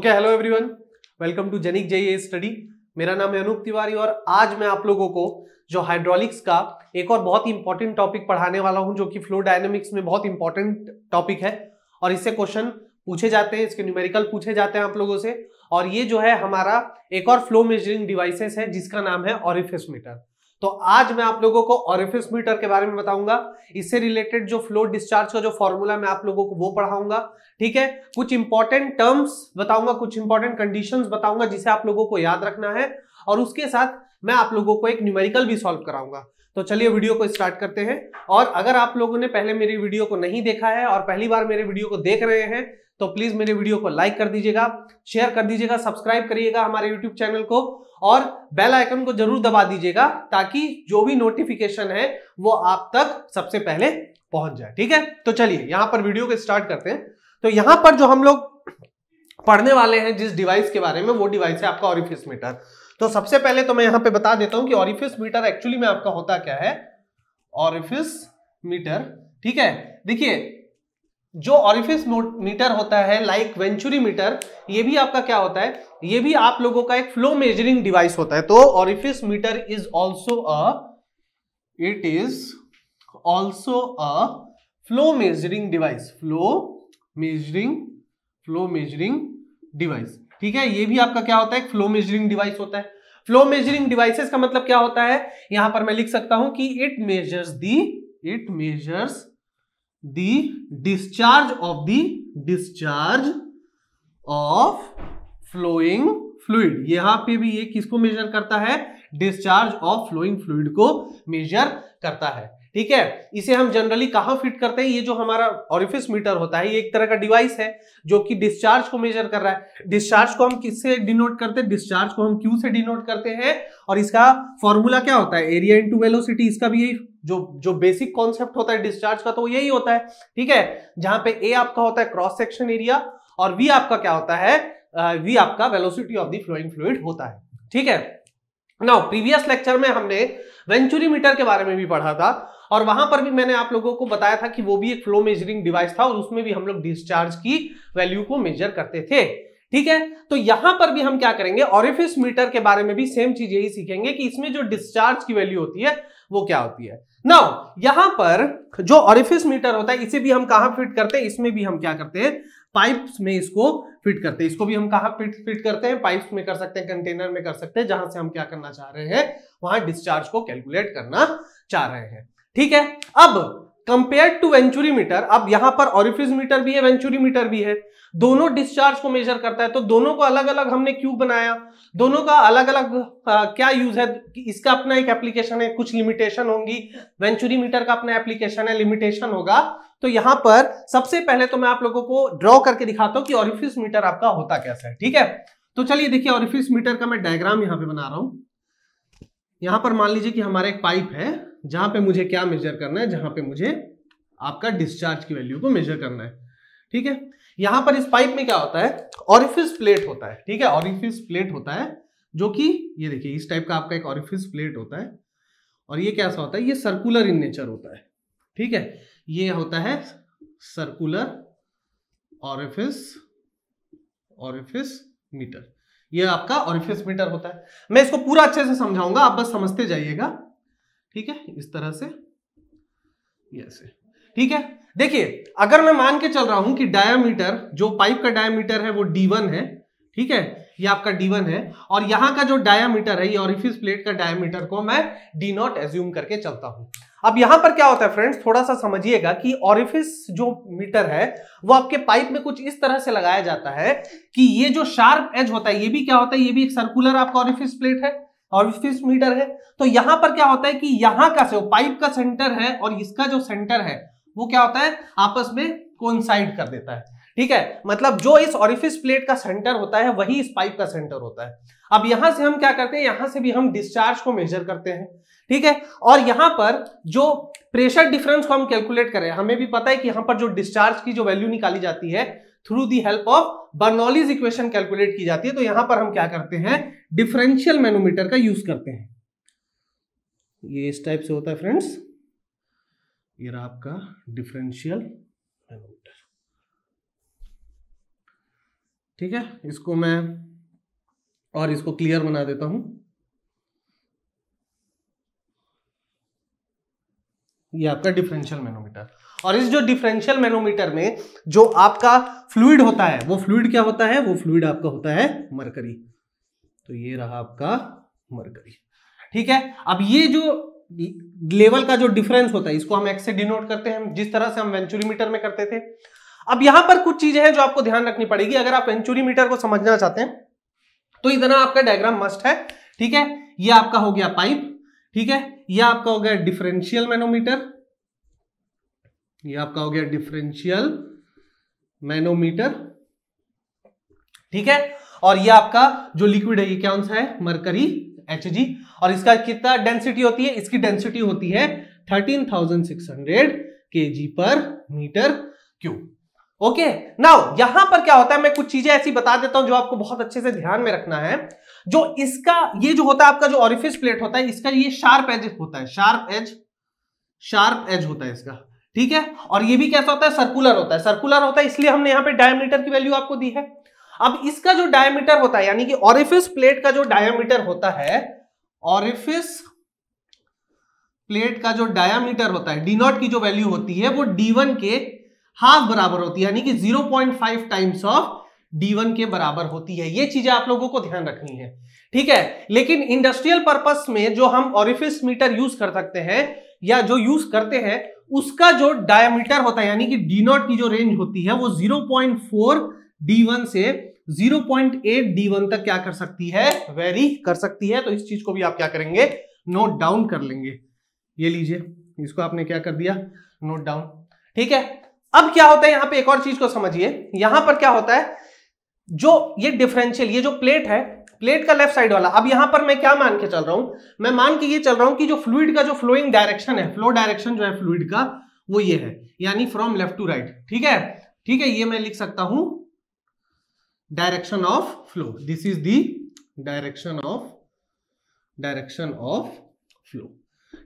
Okay hello everyone welcome to Genic JE study मेरा नाम है अनूप तिवारी और आज मैं आप लोगों को जो हाइड्रोलिक्स का एक और बहुत इंपॉर्टेंट टॉपिक पढ़ाने वाला हूं जो कि फ्लो डायनेमिक्स में बहुत इंपॉर्टेंट टॉपिक है और इससे क्वेश्चन पूछे जाते हैं इसके न्यूमेरिकल पूछे जाते हैं आप लोगों से और ये जो है हमारा एक और फ्लो मेजरिंग डिवाइसेस है जिसका नाम है ऑरिफेस मीटर तो आज मैं आप लोगों को ऑरिफिस मीटर के बारे में बताऊंगा इससे रिलेटेड जो फ्लो डिस्चार्ज का जो फॉर्मूला मैं आप लोगों को वो पढ़ाऊंगा ठीक है कुछ इंपॉर्टेंट टर्म्स बताऊंगा कुछ इंपॉर्टेंट कंडीशंस बताऊंगा जिसे आप लोगों को याद रखना है और उसके साथ मैं आप लोगों को एक न्यूमेरिकल भी सॉल्व कराऊंगा तो चलिए वीडियो को स्टार्ट करते हैं और अगर आप लोगों ने पहले मेरी वीडियो को नहीं देखा है और पहली बार मेरे वीडियो को देख रहे हैं तो प्लीज मेरे वीडियो को लाइक कर दीजिएगा शेयर कर दीजिएगा सब्सक्राइब करिएगा हमारे यूट्यूब चैनल को और बेल आइकन को जरूर दबा दीजिएगा ताकि जो भी नोटिफिकेशन है वो आप तक सबसे पहले पहुंच जाए ठीक है तो चलिए यहां पर वीडियो को स्टार्ट करते हैं तो यहां पर जो हम लोग पढ़ने वाले हैं जिस डिवाइस के बारे में वो डिवाइस है आपका ऑरिफिस मीटर तो सबसे पहले तो मैं यहां पर बता देता हूं कि ऑरिफिस मीटर एक्चुअली में आपका होता क्या है ऑरिफिस मीटर ठीक है देखिए जो ऑरिफिस मीटर होता है लाइक वेंचुरी मीटर ये भी आपका क्या होता है ये भी आप लोगों का एक फ्लो मेजरिंग डिवाइस होता है तो orifice meter is also a it is also a flow measuring device flow measuring flow measuring device ठीक है ये भी आपका क्या होता है फ्लो मेजरिंग डिवाइस होता है फ्लो मेजरिंग डिवाइसेस का मतलब क्या होता है यहां पर मैं लिख सकता हूं कि it measures the it measures the discharge of the discharge of flowing fluid यहां पे भी ये किसको मेजर करता है डिस्चार्ज ऑफ फ्लोइंग फ्लूड को मेजर करता है ठीक है इसे हम जनरली कहा फिट करते हैं ये जो हमारा ऑरिफिस मीटर होता है ये एक तरह का डिवाइस है जो कि डिस्चार्ज को मेजर कर रहा है डिस्चार्ज को हम किससे डिनोट करते हैं डिस्चार्ज को हम क्यू से डिनोट करते हैं और इसका फॉर्मूला क्या होता है एरिया इनटू वेलोसिटी इसका भी यही जो जो बेसिक कॉन्सेप्ट होता है डिस्चार्ज का तो यही होता है ठीक है जहां पे ए आपका होता है क्रॉस सेक्शन एरिया और वी आपका क्या होता है वी आपका velocity of the flowing fluid होता है ठीक है नाउ प्रीवियस लेक्चर में हमने वेंचुरी मीटर के बारे में भी पढ़ा था और वहां पर भी मैंने आप लोगों को बताया था कि वो भी एक फ्लो मेजरिंग डिवाइस था और उसमें भी हम लोग डिस्चार्ज की वैल्यू को मेजर करते थे ठीक है तो यहां पर भी हम क्या करेंगे ऑरिफिस मीटर के बारे में भी सेम चीज यही सीखेंगे कि इसमें जो डिस्चार्ज की वैल्यू होती है वो क्या होती है नाउ यहां पर जो ऑरिफिस मीटर होता है इसे भी हम कहा फिट करते हैं इसमें भी हम क्या करते हैं पाइप में इसको फिट करते हैं इसको भी हम कहा फिट फिट करते हैं पाइप्स में कर सकते हैं कंटेनर में कर सकते हैं जहां से हम क्या करना चाह रहे हैं वहां डिस्चार्ज को कैलकुलेट करना चाह रहे हैं ठीक है अब कंपेयर टू वेंचुरी मीटर अब यहां पर ऑरिफिस मीटर भी है वेंचुरी मीटर भी है दोनों डिस्चार्ज को मेजर करता है तो दोनों को अलग अलग हमने क्यों बनाया दोनों का अलग अलग आ, क्या यूज है कि इसका अपना एक एप्लीकेशन है कुछ लिमिटेशन होंगी वेंचुरी मीटर का अपना एप्लीकेशन है लिमिटेशन होगा तो यहां पर सबसे पहले तो मैं आप लोगों को ड्रॉ करके दिखाता हूं कि ऑरिफिस मीटर आपका होता कैसा है ठीक है तो चलिए देखिए ऑरिफिस मीटर का मैं डायग्राम यहां पे बना रहा हूं यहां पर मान लीजिए कि हमारा एक पाइप है जहां पे मुझे क्या मेजर करना है जहां पे मुझे आपका डिस्चार्ज की वैल्यू को मेजर करना है ठीक है यहां पर इस पाइप में क्या होता है ऑरिफिस प्लेट होता है ठीक है ऑरिफिस प्लेट होता है जो कि ये देखिए इस टाइप का आपका एक ऑरिफिस प्लेट होता है और ये कैसा होता है ये सर्कुलर इन नेचर होता है ठीक है ये होता है सर्कुलर ऑरिफिस ऑरिफिस मीटर ये आपका ऑरिफिस मीटर होता है मैं इसको पूरा अच्छे से समझाऊंगा आप बस समझते जाइएगा ठीक है इस तरह से ऐसे ठीक है देखिए अगर मैं मान के चल रहा हूं कि डायामीटर जो पाइप का डायामीटर है वो D1 है ठीक है ये आपका D1 है और यहां का जो डायामीटर है ये ऑरिफिस प्लेट का डायामीटर को मैं डी नॉट एज्यूम करके चलता हूं अब यहां पर क्या होता है फ्रेंड्स थोड़ा सा समझिएगा कि ऑरिफिस जो मीटर है वो आपके पाइप में कुछ इस तरह से लगाया जाता है कि ये जो शार्प एज होता है ये भी क्या होता है ये भी एक सर्कुलर आपका ऑरिफिस प्लेट है ऑरिफिस मीटर है तो यहां पर क्या होता है कि यहां का से पाइप का सेंटर है और इसका जो सेंटर है वो क्या होता है आपस में कोइंसाइड कर देता है ठीक है मतलब जो इस ऑरिफिस प्लेट का सेंटर होता है वही इस पाइप का सेंटर होता है अब यहां से हम क्या करते हैं यहां से भी हम डिस्चार्ज को मेजर करते हैं ठीक है और यहां पर जो प्रेशर डिफरेंस को हम कैलकुलेट करें हमें भी पता है कि यहां पर जो डिस्चार्ज की जो वैल्यू निकाली जाती है through the help of Bernoulli's equation calculate की जाती है तो यहां पर हम क्या करते हैं डिफरेंशियल मैनोमीटर का यूज करते हैं ये इस टाइप से होता है फ्रेंड्स ये रहा आपका डिफरेंशियल मैनोमीटर ठीक है इसको मैं और इसको क्लियर बना देता हूं ये आपका डिफरेंशियल मैनोमीटर और इस जो डिफरेंशियल मैनोमीटर में जो आपका फ्लूड होता है वो फ्लूड क्या होता है वो फ्लूड आपका होता है मरकरी तो ये रहा आपका मरकरी ठीक है अब ये जो लेवल का जो डिफरेंस होता है इसको हम एक्स से डिनोट करते हैं जिस तरह से हम वेंचुरीमीटर में करते थे अब यहां पर कुछ चीजें हैं जो आपको ध्यान रखनी पड़ेगी अगर आप वेंचुरीमीटर को समझना चाहते हैं तो इतना आपका डायग्राम मस्ट है ठीक है ये आपका हो गया पाइप ठीक है यह आपका हो गया डिफरेंशियल मैनोमीटर ये आपका हो गया डिफरेंशियल मैनोमीटर ठीक है और ये आपका जो लिक्विड है ये क्या सा है मरकरी एच जी और इसका कितना डेंसिटी होती है इसकी डेंसिटी होती है थर्टीन थाउजेंड सिक्स हंड्रेड के जी पर मीटर क्यूब ओके नाउ यहां पर क्या होता है मैं कुछ चीजें ऐसी बता देता हूं जो आपको बहुत अच्छे से ध्यान में रखना है जो इसका ये जो होता है आपका जो ऑरिफिस प्लेट होता है इसका ये शार्प एज होता है शार्प एज शार्प एज होता है इसका ठीक है और ये भी कैसा होता है सर्कुलर होता है सर्कुलर होता है इसलिए हमने यहां पे डायमीटर की वैल्यू आपको दी है अब इसका जो डायमीटर होता है यानी कि ऑरिफिस प्लेट का जो डायमीटर होता है ऑरिफिस प्लेट का जो डायमीटर होता है डी नॉट की जो वैल्यू होती है वो डी वन के हाफ बराबर होती है यानी कि 0.5 टाइम्स ऑफ वन के बराबर होती है ये चीजें आप लोगों को ध्यान रखनी है ठीक है लेकिन इंडस्ट्रियल पर्पस में जो हम ऑरिफिस मीटर यूज कर सकते हैं या जो यूज करते हैं उसका जो डायमीटर होता है यानी कि डी नॉट की जो रेंज होती है वो 0.4 वन से 0.8 वन तक क्या कर सकती है वेरी कर सकती है तो इस चीज को भी आप क्या करेंगे नोट डाउन कर लेंगे ये लीजिए इसको आपने क्या कर दिया नोट डाउन ठीक है अब क्या होता है यहां पे एक और चीज को समझिए यहां पर क्या होता है जो ये डिफरेंशियल ये जो प्लेट है प्लेट का लेफ्ट साइड वाला अब यहां पर मैं क्या मान के चल रहा हूं मैं मान के ये चल रहा हूं कि जो फ्लूड का जो फ्लोइंग डायरेक्शन है फ्लो डायरेक्शन जो है फ्लूड का वो ये है यानी फ्रॉम लेफ्ट टू राइट ठीक है ठीक है ये मैं लिख सकता हूं direction of flow this is the direction of direction of flow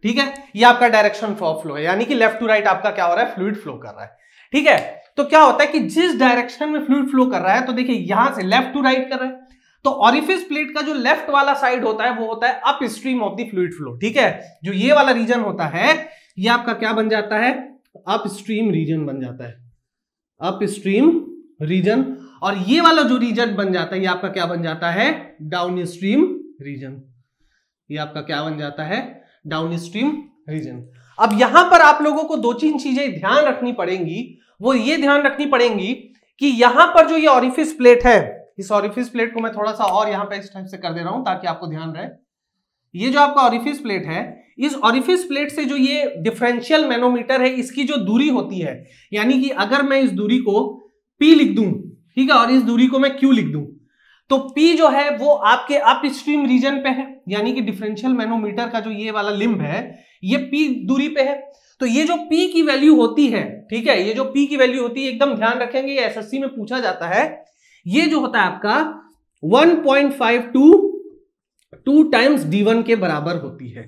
ठीक है ये आपका डायरेक्शन ऑफ फ्लो है यानी कि लेफ्ट टू राइट आपका क्या हो रहा है फ्लूड फ्लो कर रहा है ठीक है तो क्या होता है कि जिस डायरेक्शन में फ्लूड फ्लो कर रहा है तो देखिए यहां से लेफ्ट टू राइट कर रहा है तो ऑरिफिस प्लेट का जो लेफ्ट वाला साइड होता है वो होता है up stream of the fluid flow ठीक है जो ये वाला रीजन होता है ये आपका क्या बन जाता है अप स्ट्रीम रीजन बन जाता है अप स्ट्रीम रीजन और ये वाला जो रीजन बन जाता है ये आपका क्या बन जाता है डाउन स्ट्रीम रीजन ये आपका क्या बन जाता है डाउन स्ट्रीम रीजन अब यहां पर आप लोगों को दो तीन चीजें ध्यान रखनी पड़ेंगी वो ये ध्यान रखनी पड़ेंगी कि यहां पर जो ये ऑरिफिस प्लेट है इस ऑरिफिस प्लेट को मैं थोड़ा सा और यहां पर इस टाइप से कर दे रहा हूं ताकि आपको ध्यान रहे ये जो आपका ऑरिफिस प्लेट है इस ऑरिफिस प्लेट से जो ये डिफरेंशियल मैनोमीटर है इसकी जो दूरी होती है यानी कि अगर मैं इस दूरी को पी लिख दूं ठीक है और इस दूरी को मैं क्यू लिख दूं तो P जो है वो आपके अप स्ट्रीम रीजन पे है यानी कि डिफरेंशियल मैनोमीटर का जो ये वाला लिंब है ये पी दूरी पे है तो ये जो पी की वैल्यू होती है ठीक है ये जो पी की वैल्यू होती है एकदम ध्यान रखेंगे एसएससी में पूछा जाता है ये जो होता है आपका 1.5 two two times D one के बराबर होती है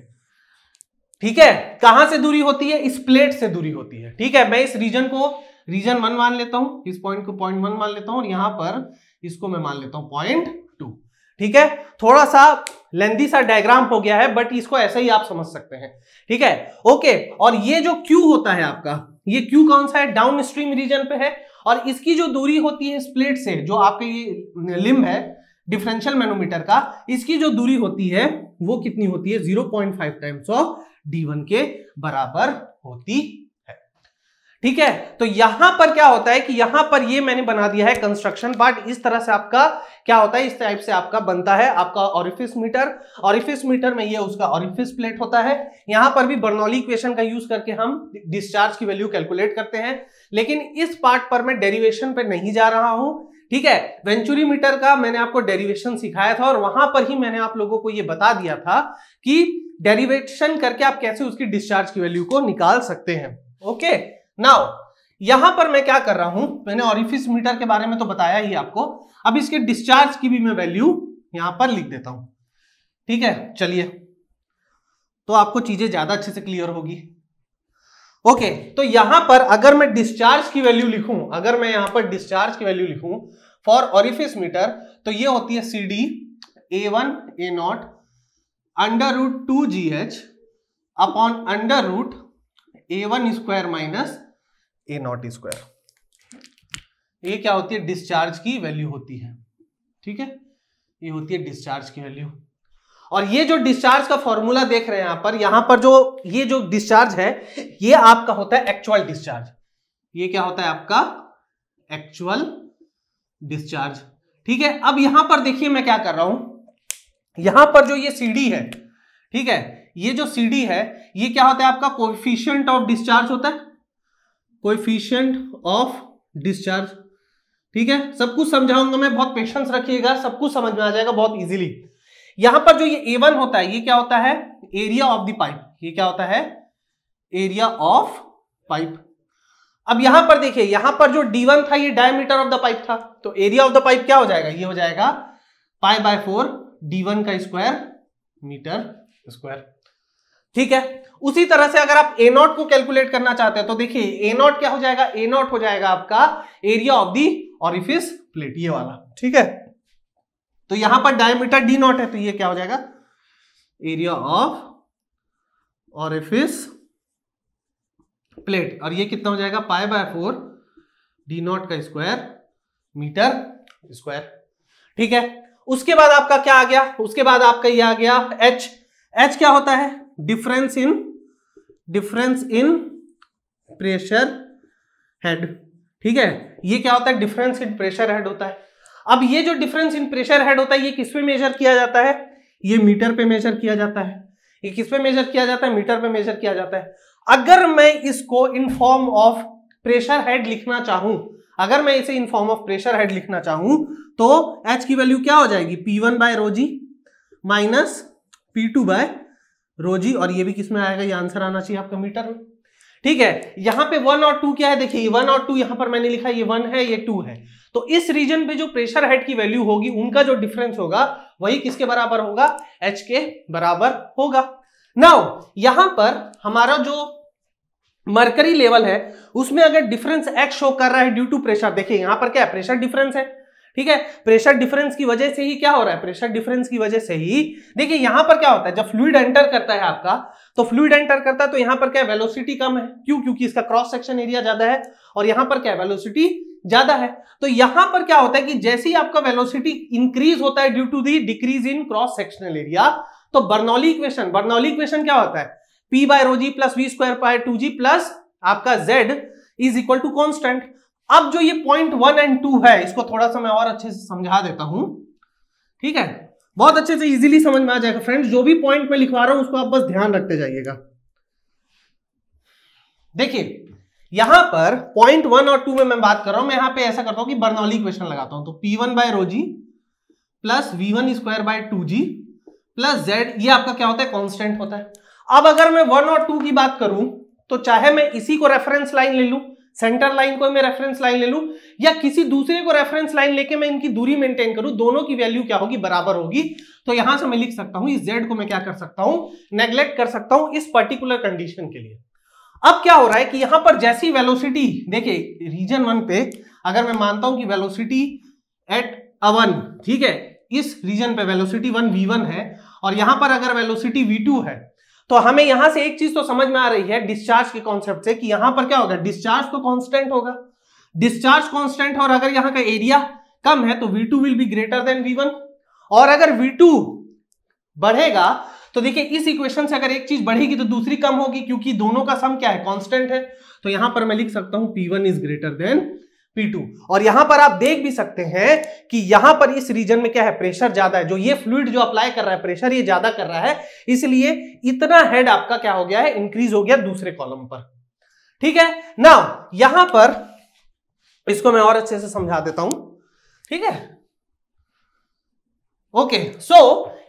ठीक है कहां से दूरी होती है इस प्लेट से दूरी होती है ठीक है मैं इस रीजन को रीजन वन मान लेता हूं इस पॉइंट को पॉइंट वन मान लेता हूं और यहां पर इसको मैं मान लेता हूं पॉइंट ठीक है थोड़ा सा लेंदी सा डायग्राम हो गया है बट इसको ऐसे ही आप समझ सकते हैं ठीक है ओके और ये जो क्यू होता है आपका ये क्यू कौन सा है डाउन स्ट्रीम रीजन पे है और इसकी जो दूरी होती है स्प्लेट से जो आपके ये लिम है डिफरेंशियल मैनोमीटर का इसकी जो दूरी होती है वो कितनी होती है zero point five times of D के बराबर होती ठीक है तो यहां पर क्या होता है कि यहां पर ये मैंने बना दिया है कंस्ट्रक्शन पार्ट इस तरह से आपका क्या होता है इस टाइप से आपका बनता है आपका ऑरिफिस मीटर ऑरिफिस मीटर में ये उसका ऑरिफिस प्लेट होता है यहां पर भी बर्नौली इक्वेशन का यूज करके हम डिस्चार्ज की वैल्यू कैलकुलेट करते हैं लेकिन इस पार्ट पर मैं डेरिवेशन पर नहीं जा रहा हूं ठीक है वेंचुरी मीटर का मैंने आपको डेरिवेशन सिखाया था और वहां पर ही मैंने आप लोगों को यह बता दिया था कि डेरिवेशन करके आप कैसे उसकी डिस्चार्ज की वैल्यू को निकाल सकते हैं ओके okay? नाउ यहां पर मैं क्या कर रहा हूं मैंने ऑरिफिस मीटर के बारे में तो बताया ही आपको अब इसके डिस्चार्ज की भी मैं वैल्यू यहां पर लिख देता हूं ठीक है चलिए तो आपको चीजें ज्यादा अच्छे से क्लियर होगी ओके तो यहां पर अगर मैं डिस्चार्ज की वैल्यू लिखूं अगर मैं यहां पर डिस्चार्ज की वैल्यू लिखूं फॉर ऑरिफिस मीटर तो ये होती है C D A one A nought under root two G H upon under root A one square minus A nought square ये क्या होती है डिस्चार्ज की वैल्यू होती है ठीक है ये होती है डिस्चार्ज की वैल्यू और ये जो डिस्चार्ज का फॉर्मूला देख रहे हैं यहां पर यहां पर जो ये जो डिस्चार्ज है ये आपका होता है एक्चुअल डिस्चार्ज ये क्या होता है आपका एक्चुअल डिस्चार्ज ठीक है अब यहां पर देखिए मैं क्या कर रहा हूं यहां पर जो ये सीडी है ठीक है ये जो सीडी है ये क्या होता है आपका कोफिशियंट ऑफ डिस्चार्ज होता है कोफिशियंट ऑफ डिस्चार्ज ठीक है सब कुछ समझाऊंगा मैं बहुत पेशेंस रखिएगा सब कुछ समझ में आ जाएगा बहुत इजीली यहां पर जो ये ए वन होता है ये क्या होता है एरिया ऑफ द पाइप ये क्या होता है एरिया ऑफ पाइप अब यहां पर देखिए यहां पर जो डी वन था ये डायमीटर ऑफ द पाइप था तो एरिया ऑफ द पाइप क्या हो जाएगा ये हो जाएगा pi by four D one का स्क्वायर मीटर स्क्वायर ठीक है उसी तरह से अगर आप ए नॉट को कैलकुलेट करना चाहते हैं तो देखिए ए नॉट क्या हो जाएगा ए नॉट हो जाएगा आपका area of the orifice plate ये वाला ठीक है तो यहां पर डायमीटर डी नॉट है तो ये क्या हो जाएगा एरिया ऑफ ऑरिफिस प्लेट और ये कितना हो जाएगा pi by four D nought का स्क्वायर मीटर स्क्वायर ठीक है उसके बाद आपका क्या आ गया उसके बाद आपका ये आ गया एच एच क्या होता है difference in difference in pressure head ठीक है ये क्या होता है डिफरेंस इन प्रेशर हेड होता है अब ये जो डिफरेंस इन प्रेशर हेड होता है ये किस पे मेजर किया जाता है ये मीटर पे मेजर किया जाता है ये किस पे मेजर किया जाता है मीटर पे मेजर किया जाता है अगर मैं इसको in form of pressure head लिखना चाहूं अगर मैं इसे in form of pressure head लिखना चाहूं तो एच की वैल्यू क्या हो जाएगी P one by rho g minus P two by rho g और ये भी किसमें आएगा ये आंसर आना चाहिए आपका मीटर में ठीक है यहां पे वन और टू क्या है देखिए वन और टू यहां पर मैंने लिखा ये वन है ये टू है तो इस रीजन पे जो प्रेशर हेड की वैल्यू होगी उनका जो डिफरेंस होगा वही किसके बराबर होगा एच के बराबर होगा नाउ यहां पर हमारा जो मरकरी लेवल है उसमें अगर डिफरेंस एक्स शो कर रहा है ड्यू टू प्रेशर देखिए यहां पर क्या है प्रेशर डिफरेंस है ठीक है प्रेशर डिफरेंस की वजह से ही क्या हो रहा है प्रेशर डिफरेंस की वजह से ही देखिए यहां पर क्या होता है जब फ्लूड एंटर करता है आपका तो फ्लूड एंटर करता है तो यहां पर क्या वेलोसिटी कम है क्यों क्योंकि इसका क्रॉस सेक्शन एरिया ज्यादा है और यहां पर क्या वेलोसिटी ज्यादा है तो यहां पर क्या होता है कि जैसे ही आपका वेलोसिटी इंक्रीज होता है due to the decrease in cross sectional area तो बर्नौली इक्वेशन बर्नौली इक्वेशन क्या होता है P by plus V square by two G plus आपका Z is equal to constant अब जो ये पॉइंट वन एंड टू है इसको थोड़ा सा मैं और अच्छे से समझा देता हूं ठीक है बहुत अच्छे से इजीली समझ में आ जाएगा फ्रेंड्स जो भी पॉइंट मैं लिखवा रहा हूं उसको आप बस ध्यान रखते जाइएगा देखिए यहां पर पॉइंट वन और टू में मैं बात कर रहा हूं मैं यहां पे ऐसा करता हूं कि बर्नौली क्वेश्चन लगाता हूं तो P one by rho g plus V one square by two G plus Z ये आपका क्या होता है कॉन्स्टेंट होता है अब अगर मैं वन और टू की बात करूं तो चाहे मैं इसी को रेफरेंस लाइन ले लू सेंटर लाइन को मैं रेफरेंस लाइन ले लूं या किसी दूसरे को रेफरेंस लाइन लेके मैं इनकी दूरी मेंटेन करूं दोनों की वैल्यू क्या होगी बराबर होगी तो यहां से मैं लिख सकता हूं इस जेड को मैं क्या कर सकता हूं नेग्लेक्ट कर सकता हूं इस पर्टिकुलर कंडीशन के लिए अब क्या हो रहा है कि यहां पर जैसी वेलोसिटी देखिए रीजन वन पे अगर मैं मानता हूं कि वेलोसिटी एट अ वन ठीक है इस रीजन पे वेलोसिटी वन वी वन है और यहां पर अगर वेलोसिटी वी टू है तो हमें यहां से एक चीज तो समझ में आ रही है डिस्चार्ज के कॉन्सेप्ट से कि यहां पर क्या होगा डिस्चार्ज तो कॉन्स्टेंट होगा डिस्चार्ज कॉन्स्टेंट और अगर यहां का एरिया कम है तो two will be greater than one और अगर टू बढ़ेगा तो देखिए इस इक्वेशन से अगर एक चीज बढ़ेगी तो दूसरी कम होगी क्योंकि दोनों का सम क्या है कांस्टेंट है तो यहां पर मैं लिख सकता हूं P1 is greater than P2 और यहां पर आप देख भी सकते हैं कि यहां पर इस रीजन में क्या है प्रेशर ज्यादा है जो ये फ्लूड जो अप्लाई कर रहा है प्रेशर ये ज्यादा कर रहा है इसलिए इतना हेड आपका क्या हो गया है इंक्रीज हो गया दूसरे कॉलम पर ठीक है नाउ यहां पर इसको मैं और अच्छे से समझा देता हूं ठीक है ओके सो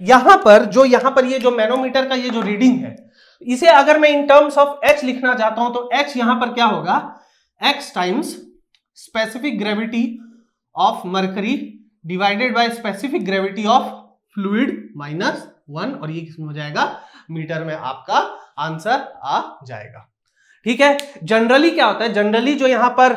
यहां पर जो यहां पर ये जो मैनोमीटर का ये जो रीडिंग है इसे अगर मैं इन टर्म्स ऑफ एच लिखना चाहता हूं तो एच यहां पर क्या होगा X times specific gravity of mercury divided by specific gravity of fluid minus one और ये किसमें हो जाएगा मीटर में आपका आंसर आ जाएगा ठीक है जनरली क्या होता है जनरली जो यहां पर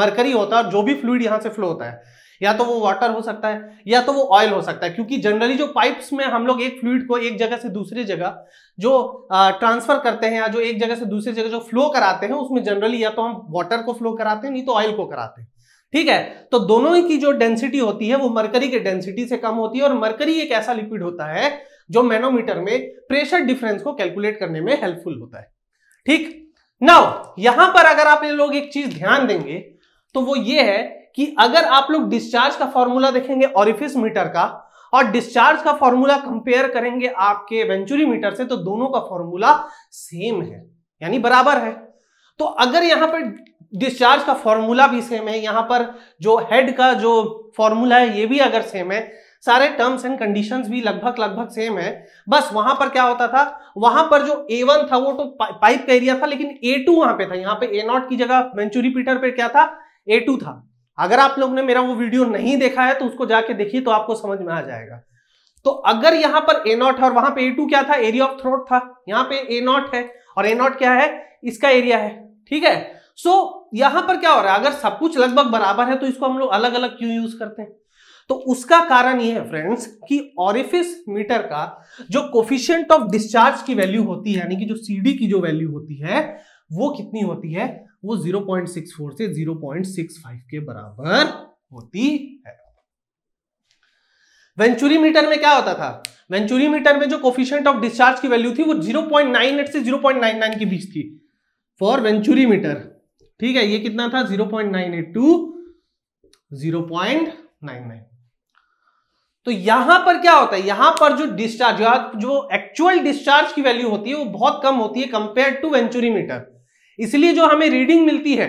मरकरी होता है जो भी फ्लूड यहां से फ्लो होता है या तो वो वाटर हो सकता है या तो वो ऑयल हो सकता है क्योंकि जनरली जो पाइप्स में हम लोग एक फ्लूड को एक जगह से दूसरी जगह जो ट्रांसफर करते हैं या जो एक जगह से दूसरी जगह जो फ्लो कराते हैं उसमें जनरली या तो हम वाटर को फ्लो कराते हैं नहीं तो ऑयल को कराते हैं ठीक है तो दोनों ही की जो डेंसिटी होती है वो मरकरी के डेंसिटी से कम होती है और मरकरी एक ऐसा लिक्विड होता है जो मैनोमीटर में प्रेशर डिफरेंस को कैलकुलेट करने में हेल्पफुल होता है ठीक नाउ यहां पर अगर आप ये लोग एक चीज ध्यान देंगे तो वो ये है कि अगर आप लोग डिस्चार्ज का फॉर्मूला देखेंगे ऑरिफिस मीटर का और डिस्चार्ज का फॉर्मूला कंपेयर करेंगे आपके वेंचुरी मीटर से तो दोनों का फॉर्मूला सेम है यानी बराबर है तो अगर यहां पर डिस्चार्ज का फॉर्मूला भी सेम है यहां पर जो हेड का जो फॉर्मूला है ये भी अगर सेम है सारे टर्म्स एंड कंडीशंस भी लगभग लगभग सेम है बस वहां पर क्या होता था वहां पर जो वन था वो तो पाइप का एरिया था लेकिन टू वहां पे था यहाँ पे नॉट की जगह वेंचुरी पीटर पर क्या था ए टू था अगर आप लोग ने मेरा वो वीडियो नहीं देखा है तो उसको जाके देखिए तो आपको समझ में आ जाएगा तो अगर यहां पर ए नॉट और वहां पे ए क्या था एरिया ऑफ थ्रोट था यहां पे ए नॉट है और ए नॉट क्या है इसका एरिया है ठीक है सो so, यहां पर क्या हो रहा है अगर सब कुछ लगभग बराबर है तो इसको हम लोग अलग अलग क्यों यूज करते हैं तो उसका कारण यह है फ्रेंड्स कि ऑरिफिस मीटर का जो कोफिशियंट ऑफ डिस्चार्ज की वैल्यू होती है यानी कि जो सीडी की जो वैल्यू होती है वो कितनी होती है वो 0.64 से 0.65 के बराबर होती है वेंचुरी मीटर में क्या होता था वेंचुरी मीटर में जो कोफिशियंट ऑफ डिस्चार्ज की वैल्यू थी वो 0.98 से 0.99 के बीच थी फॉर वेंचुरी मीटर ठीक है ये कितना था 0.98 टू 0.99 तो यहां पर क्या होता है यहां पर जो डिस्चार्ज जो एक्चुअल डिस्चार्ज की वैल्यू होती है वो बहुत कम होती है कंपेयर टू वेंचुरी मीटर इसलिए जो हमें रीडिंग मिलती है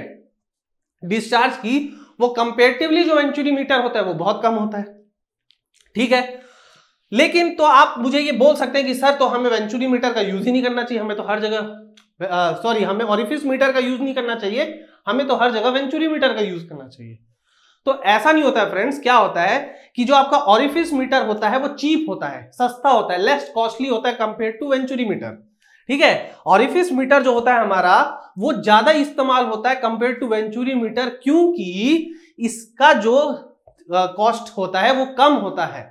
डिस्चार्ज की वो कंपेरेटिवली जो मीटर होता है वो बहुत कम होता है ठीक है लेकिन तो आप मुझे ये बोल सकते हैं कि सर तो हमें वेंचुरी मीटर का यूज ही नहीं करना चाहिए हमें तो हर जगह सॉरी हमें ऑरिफिस मीटर का यूज नहीं करना चाहिए हमें तो हर जगह वेंचुरी मीटर का यूज करना चाहिए तो ऐसा नहीं होता है फ्रेंड्स क्या होता है कि जो आपका ऑरिफिस मीटर होता है वो चीप होता है सस्ता होता है लेस कॉस्टली होता है कंपेयर टू वेंचुरी मीटर ठीक है ऑरिफिस मीटर जो होता है हमारा वो ज्यादा इस्तेमाल होता है कंपेयर टू वेंचुरी मीटर क्योंकि इसका जो कॉस्ट होता है वो कम होता है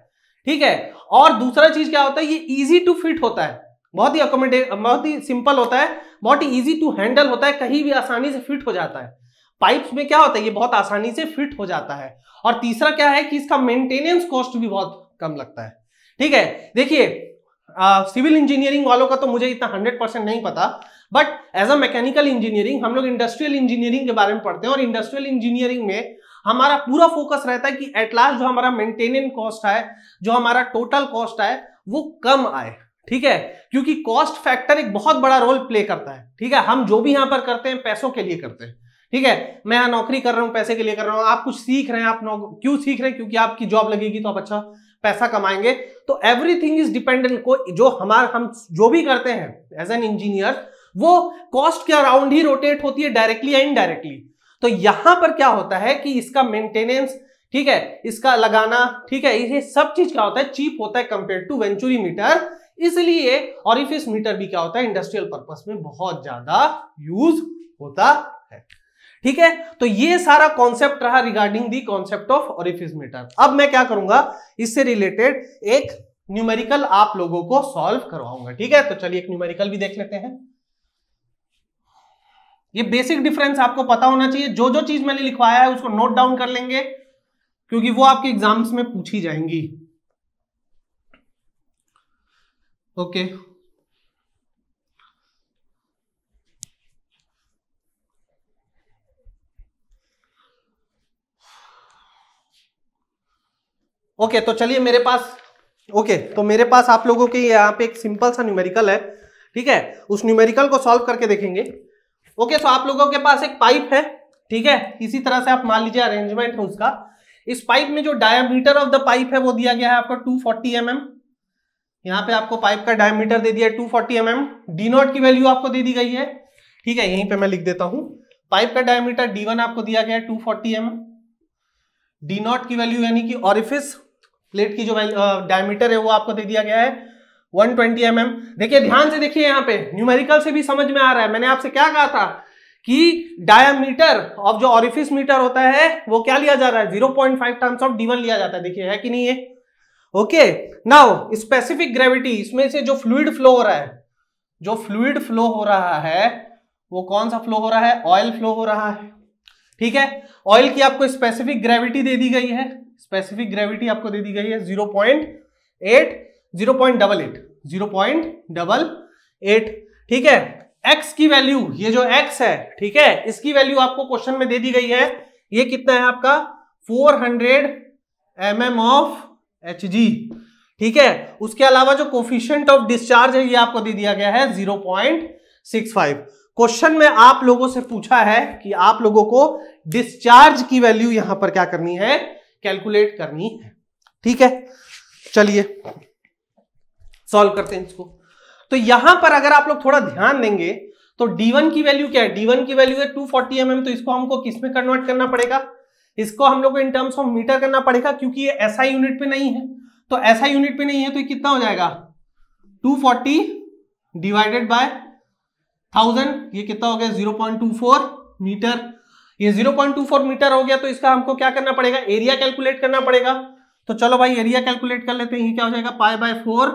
ठीक है और दूसरा चीज क्या होता है ये इजी टू फिट होता है बहुत ही अकोमोडे बहुत ही सिंपल होता है बहुत ही इजी टू हैंडल होता है कहीं भी आसानी से फिट हो जाता है पाइप्स में क्या होता है ये बहुत आसानी से फिट हो जाता है और तीसरा क्या है कि इसका मेंटेनेंस कॉस्ट भी बहुत कम लगता है ठीक है देखिए सिविल इंजीनियरिंग वालों का तो मुझे इतना हंड्रेड परसेंट नहीं पता but as a mechanical engineering हम लोग इंडस्ट्रियल इंजीनियरिंग के बारे में पढ़ते हैं और इंडस्ट्रियल इंजीनियरिंग में हमारा पूरा फोकस रहता है कि एट लास्ट जो हमारा मेंटेनेंस कॉस्ट है जो हमारा टोटल कॉस्ट है वो कम आए ठीक है क्योंकि कॉस्ट फैक्टर एक बहुत बड़ा रोल प्ले करता है ठीक है हम जो भी यहां पर करते हैं पैसों के लिए करते हैं ठीक है मैं यहाँ नौकरी कर रहा हूँ पैसे के लिए कर रहा हूँ आप कुछ सीख रहे हैं आप क्यों सीख रहे हैं क्योंकि आपकी जॉब लगेगी तो आप अच्छा पैसा कमाएंगे तो एवरीथिंग इज डिपेंडेंट को जो हमारा हम जो भी करते हैं एज एन इंजीनियर वो कॉस्ट के अराउंड ही रोटेट होती है डायरेक्टली या इनडायरेक्टली तो यहां पर क्या होता है कि इसका मेंटेनेंस ठीक है इसका लगाना ठीक है ये सब चीज क्या होता है चीप होता है कंपेयर टू वेंचुरी मीटर इसलिए और इफ इस मीटर भी क्या होता है इंडस्ट्रियल पर्पस में बहुत ज्यादा यूज होता है ठीक है तो ये सारा कॉन्सेप्ट रहा regarding the concept of orifice metre अब मैं क्या करूंगा इससे रिलेटेड एक न्यूमेरिकल आप लोगों को सॉल्व करवाऊंगा ठीक है तो चलिए एक न्यूमेरिकल भी देख लेते हैं ये बेसिक डिफरेंस आपको पता होना चाहिए जो जो चीज मैंने लिखवाया है उसको नोट डाउन कर लेंगे क्योंकि वो आपके एग्जाम्स में पूछी जाएंगी ओके okay. ओके तो चलिए मेरे पास ओके तो मेरे पास आप लोगों के यहाँ पे एक सिंपल सा न्यूमेरिकल है ठीक है उस न्यूमेरिकल को सॉल्व करके देखेंगे ओके तो आप लोगों के पास एक पाइप है ठीक है इसी तरह से आप मान लीजिए अरेंजमेंट है उसका इस पाइप में जो डायमीटर ऑफ द पाइप है वो दिया गया है आपको 240 फोर्टी mm. यहाँ पे आपको पाइप का डायमीटर दे दिया है 240 फोर्टी mm. डी नॉट की वैल्यू आपको दे दी गई है ठीक है यहीं पे मैं लिख देता हूं पाइप का डायमीटर डी वन आपको दिया गया है 240 forty M M D nought की वैल्यू यानी कि ऑरिफिस प्लेट की जो डायमीटर है वो आपको दे दिया गया है 120 ट्वेंटी mm. देखिए ध्यान से देखिए यहाँ पे न्यूमेरिकल से भी समझ में आ रहा है मैंने आपसे क्या कहा था कि डायमीटर ऑफ जो ऑरिफिस मीटर होता है वो क्या लिया जा रहा है 0.5 पॉइंट टर्म्स ऑफ डी लिया जाता है देखिए है कि नहीं है ओके नाउ स्पेसिफिक ग्रेविटी इसमें से जो फ्लूड फ्लो हो रहा है जो फ्लूड फ्लो हो रहा है वो कौन सा फ्लो हो रहा है ऑयल फ्लो हो रहा है ठीक है ऑयल की आपको स्पेसिफिक ग्रेविटी दे दी गई है स्पेसिफिक ग्रेविटी आपको दे दी गई है zero point eight zero point double eight zero point double eight ठीक है एक्स की वैल्यू ये जो एक्स है ठीक है इसकी वैल्यू आपको क्वेश्चन में दे दी गई है ये कितना है आपका 400 hundred M M of H G ठीक है उसके अलावा जो कोफिशियंट ऑफ डिस्चार्ज है ये आपको दे दिया गया है 0.65 क्वेश्चन में आप लोगों से पूछा है कि आप लोगों को डिस्चार्ज की वैल्यू यहां पर क्या करनी है कैलकुलेट करनी है ठीक है चलिए सॉल्व करते हैं इसको तो यहां पर अगर आप लोग थोड़ा ध्यान देंगे तो d1 की वैल्यू क्या है d1 की वैल्यू है 240 फोर्टी mm, तो इसको हमको किस में कन्वर्ट करना पड़ेगा इसको हम लोग इन टर्म्स ऑफ मीटर करना पड़ेगा क्योंकि ये ऐसा यूनिट पे नहीं है तो ऐसा यूनिट पे नहीं है तो ये कितना हो जाएगा 240 डिवाइडेड बाय 1000 ये कितना हो गया 0.24 मीटर ये 0.24 मीटर हो गया तो इसका हमको क्या करना पड़ेगा एरिया कैलकुलेट करना पड़ेगा तो चलो भाई एरिया कैलकुलेट कर लेते हैं क्या हो जाएगा pi by four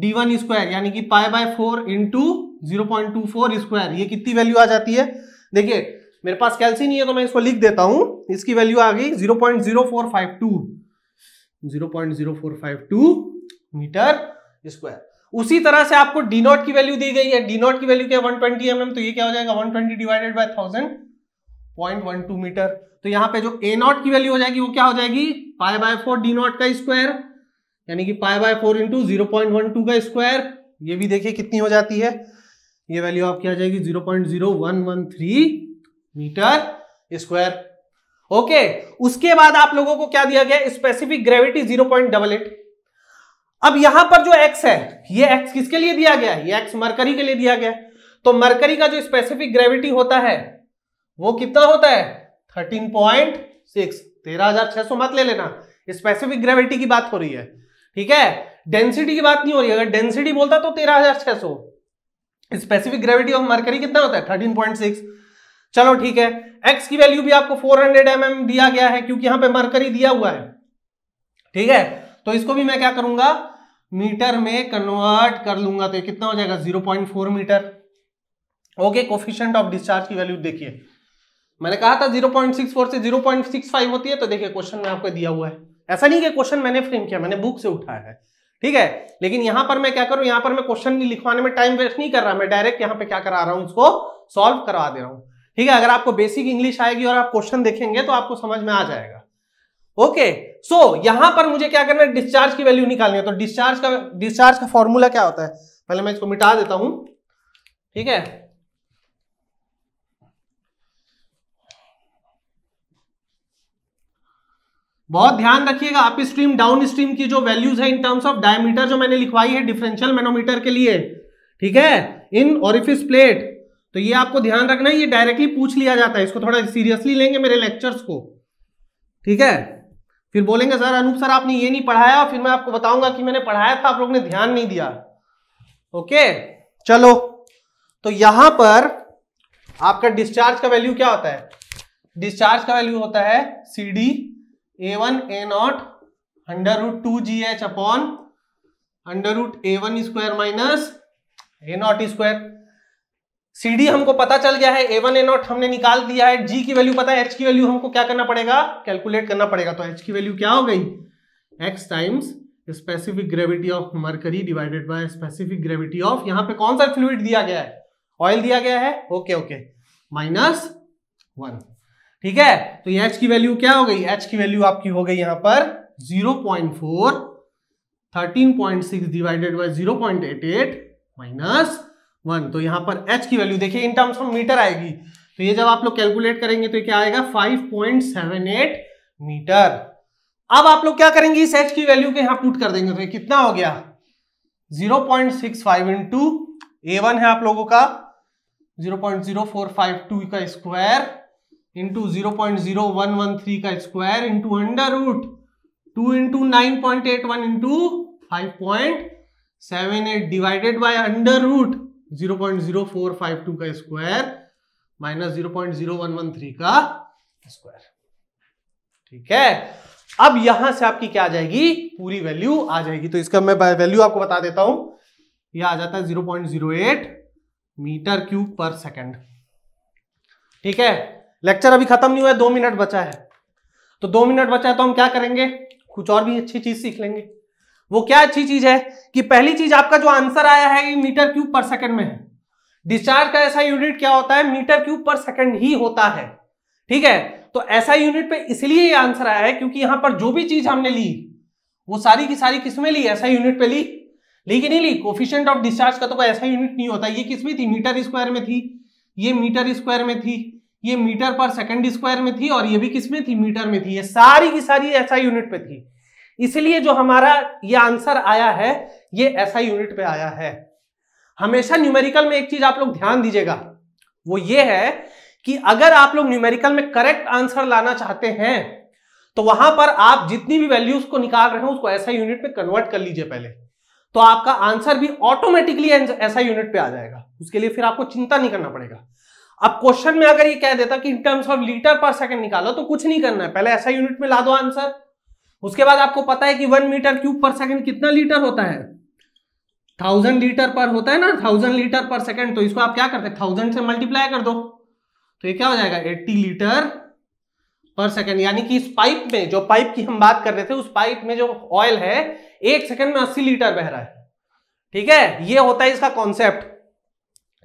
D one square यानी कि pi by four into zero point two four square ये कितनी वैल्यू आ जाती है देखिए मेरे पास कैलसी नहीं है तो मैं इसको लिख देता हूं इसकी वैल्यू आ गई zero point zero four five two zero point zero four five two metre square उसी तरह से आपको डी नॉट की वैल्यू दी गई है डी नॉट की वैल्यू क्या वन ट्वेंटी एम एम तो ये क्या हो जाएगा one twenty divided by thousand point metre तो यहाँ पे जो ए नॉट की वैल्यू हो जाएगी वो क्या हो जाएगी pi by four D nought का स्क्वायर यानी कि pi by four into zero point one two का स्क्वायर ये भी देखिए कितनी हो जाती है ये वैल्यू आपकी आ जाएगी zero point zero one one three metre square okay उसके बाद आप लोगों को क्या दिया गया specific gravity zero point double eight अब यहां पर जो एक्स है ये एक्स किसके लिए दिया गया ये एक्स मरकरी के लिए दिया गया तो मरकरी का जो स्पेसिफिक ग्रेविटी होता है वो कितना होता है थर्टीन पॉइंट सिक्स तेरह हजार छह सौ मत ले लेना स्पेसिफिक ग्रेविटी की बात हो रही है ठीक है डेंसिटी की बात नहीं हो रही अगर डेंसिटी बोलता तो तेरह हजार छह सौ स्पेसिफिक ग्रेविटी ऑफ मरकरी कितना होता है थर्टीन पॉइंट सिक्स चलो ठीक है एक्स की वैल्यू भी आपको फोर हंड्रेड एम एम दिया गया है क्योंकि यहां पे मरकरी दिया हुआ है ठीक है तो इसको भी मैं क्या करूंगा मीटर में कन्वर्ट कर लूंगा तो कितना हो जाएगा zero point four metre okay coefficient of discharge की वैल्यू देखिए मैंने कहा था 0.64 से 0.65 होती है तो देखिए क्वेश्चन में आपको दिया हुआ है ऐसा नहीं कि क्वेश्चन मैंने फ्रेम किया मैंने बुक से उठाया है ठीक है लेकिन यहां पर मैं क्या करूं यहां पर मैं क्वेश्चन नहीं लिखवाने में टाइम वेस्ट नहीं कर रहा मैं डायरेक्ट यहां पे क्या करा रहा हूं उसको सॉल्व करवा दे रहा हूं ठीक है अगर आपको बेसिक इंग्लिश आएगी और आप क्वेश्चन देखेंगे तो आपको समझ में आ जाएगा ओके सो so, यहां पर मुझे क्या करना है डिस्चार्ज की वैल्यू निकालनी है तो डिस्चार्ज का डिस्चार्ज का फॉर्मूला क्या होता है पहले मैं इसको मिटा देता हूं ठीक है बहुत ध्यान रखिएगा अप स्ट्रीम डाउन स्ट्रीम की जो वैल्यूज है इन टर्म्स ऑफ डायमीटर जो मैंने लिखवाई है डिफरेंशियल मैनोमीटर के लिए ठीक है इन ऑरिफिस प्लेट तो ये आपको ध्यान रखना है ये डायरेक्टली पूछ लिया जाता है इसको थोड़ा सीरियसली लेंगे मेरे लेक्चर्स को ठीक है फिर बोलेंगे सर अनूप सर आपने ये नहीं पढ़ाया फिर मैं आपको बताऊंगा कि मैंने पढ़ाया था आप लोग ने ध्यान नहीं दिया ओके चलो तो यहां पर आपका डिस्चार्ज का वैल्यू क्या होता है डिस्चार्ज का वैल्यू होता है C D A one A nought under root two G H upon under root A one square minus A nought square C D हमको पता चल गया है ए वन ए नॉट हमने निकाल दिया है जी की वैल्यू पता है एच की वैल्यू हमको क्या करना पड़ेगा कैलकुलेट करना पड़ेगा तो एच की वैल्यू क्या हो गई X times specific gravity of mercury divided by specific gravity of यहां पे कौन सा फ्लूड दिया गया है ऑयल दिया गया है ओके ओके माइनस वन ठीक है तो ये की वैल्यू क्या हो गई एच की वैल्यू आपकी हो गई यहाँ पर 0.4 13.6 डिवाइडेड बाय 0.88 माइनस वन तो यहां पर एच की वैल्यू देखिए इन टर्म्स ऑफ मीटर आएगी तो ये जब आप लोग कैलकुलेट करेंगे तो क्या आएगा 5.78 मीटर अब आप लोग क्या करेंगे इस एच की वैल्यू के यहाँ पुट कर देंगे तो ये कितना हो गया zero point six five two A one है आप लोगों का टू का square into zero point zero one one three का square into under root two into nine point eight one into five point seven eight divided by under root zero point zero four five two का square minus zero point zero one one three का square ठीक है अब यहां से आपकी क्या आ जाएगी पूरी वैल्यू आ जाएगी तो इसका मैं वैल्यू आपको बता देता हूं यह आ जाता है zero point zero eight metre cube per second ठीक है लेक्चर अभी खत्म नहीं हुआ है दो मिनट बचा है तो दो मिनट बचा है तो हम क्या करेंगे कुछ और भी अच्छी चीज सीख लेंगे वो क्या अच्छी चीज है कि पहली चीज आपका जो आंसर आया है मीटर क्यूब पर सेकंड में है डिस्चार्ज का ऐसा यूनिट क्या होता है मीटर क्यूब पर सेकंड ही होता है ठीक है तो ऐसा यूनिट पे इसलिए ये आंसर आया है क्योंकि यहां पर जो भी चीज हमने ली वो सारी की सारी किसमें ली ऐसा यूनिट पे ली ली कि नहीं ली कोफिशियंट ऑफ डिस्चार्ज का तो कोई ऐसा यूनिट नहीं होता ये किसमें थी मीटर स्क्वायर में थी ये मीटर स्क्वायर में थी ये मीटर पर सेकंड स्क्वायर में थी और ये भी किसमें थी मीटर में थी ये सारी की सारी ऐसा यूनिट पे थी इसलिए जो हमारा ये आंसर आया है ये ऐसा यूनिट पे आया है हमेशा न्यूमेरिकल में एक चीज आप लोग ध्यान दीजिएगा वो ये है कि अगर आप लोग न्यूमेरिकल में करेक्ट आंसर लाना चाहते हैं तो वहां पर आप जितनी भी वैल्यूज को निकाल रहे हो उसको ऐसा यूनिट में कन्वर्ट कर लीजिए पहले तो आपका आंसर भी ऑटोमेटिकली ऐसा यूनिट पे आ जाएगा उसके लिए फिर आपको चिंता नहीं करना पड़ेगा अब क्वेश्चन में अगर ये कह देता कि in terms of litre per second निकालो तो कुछ नहीं करना है पहले ऐसा यूनिट में ला दो आंसर उसके बाद आपको पता है कि one metre cube per second कितना लीटर होता है थाउजेंड लीटर पर होता है ना थाउजेंड लीटर पर सेकंड तो इसको आप क्या करते हैं थाउजेंड से मल्टीप्लाई कर दो तो ये क्या हो जाएगा एट्टी लीटर पर सेकेंड यानी कि इस पाइप में जो पाइप की हम बात कर रहे थे उस पाइप में जो ऑयल है एक सेकेंड में अस्सी लीटर बह रहा है ठीक है ये होता है इसका कॉन्सेप्ट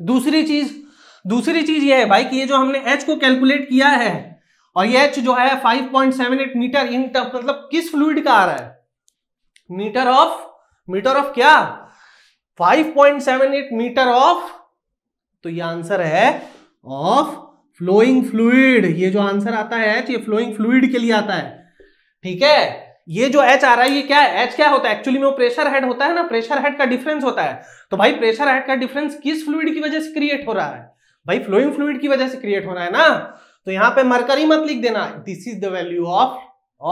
दूसरी चीज दूसरी चीज ये है भाई कि ये जो हमने एच को कैलकुलेट किया है और ये एच जो है 5.78 मीटर इन मतलब किस फ्लूड का आ रहा है मीटर ऑफ मीटर ऑफ क्या 5.78 मीटर ऑफ तो ये आंसर है ऑफ फ्लोइंग फ्लूड ये जो आंसर आता है एच ये फ्लोइंग फ्लूड के लिए आता है ठीक है ये जो एच आ रहा है ये क्या है एच क्या होता है एक्चुअली में वो प्रेशर हेड होता है ना प्रेशर हेड का डिफरेंस होता है तो भाई प्रेशर हेड का डिफरेंस किस फ्लूड की वजह से क्रिएट हो रहा है भाई फ्लोइंग फ्लूड की वजह से क्रिएट होना है ना तो यहाँ पे मरकरी मत लिख देना this is the value of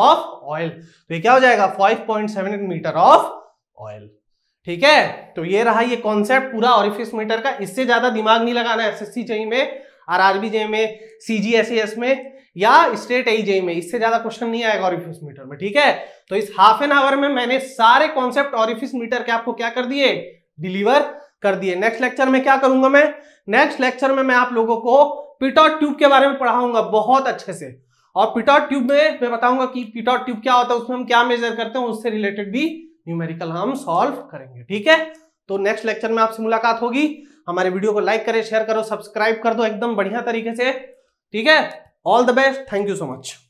of oil तो ये क्या हो जाएगा 5.7 मीटर ऑफ ऑयल ठीक है तो ये रहा ये कॉन्सेप्ट पूरा ऑरिफिस मीटर का इससे ज्यादा दिमाग नहीं लगाना एस एस सी में आर आर बी जे में सी जी एस एस में या स्टेट आई जे में इससे ज्यादा क्वेश्चन नहीं आएगा ऑरिफिस मीटर में ठीक है तो इस हाफ एन आवर में मैंने सारे कॉन्सेप्ट ऑरिफिस मीटर के आपको क्या कर दिए डिलीवर कर दिए नेक्स्ट लेक्चर में क्या करूंगा मैं नेक्स्ट लेक्चर में मैं आप लोगों को पिटॉट ट्यूब के बारे में पढ़ाऊंगा बहुत अच्छे से और पिटॉट ट्यूब में मैं बताऊंगा कि पिटॉट ट्यूब क्या होता है उसमें हम क्या मेजर करते हैं उससे रिलेटेड भी न्यूमेरिकल हम सॉल्व करेंगे ठीक है तो नेक्स्ट लेक्चर में आपसे मुलाकात होगी हमारे वीडियो को लाइक करें शेयर करो सब्सक्राइब कर दो एकदम बढ़िया तरीके से ठीक है all the best thank you so much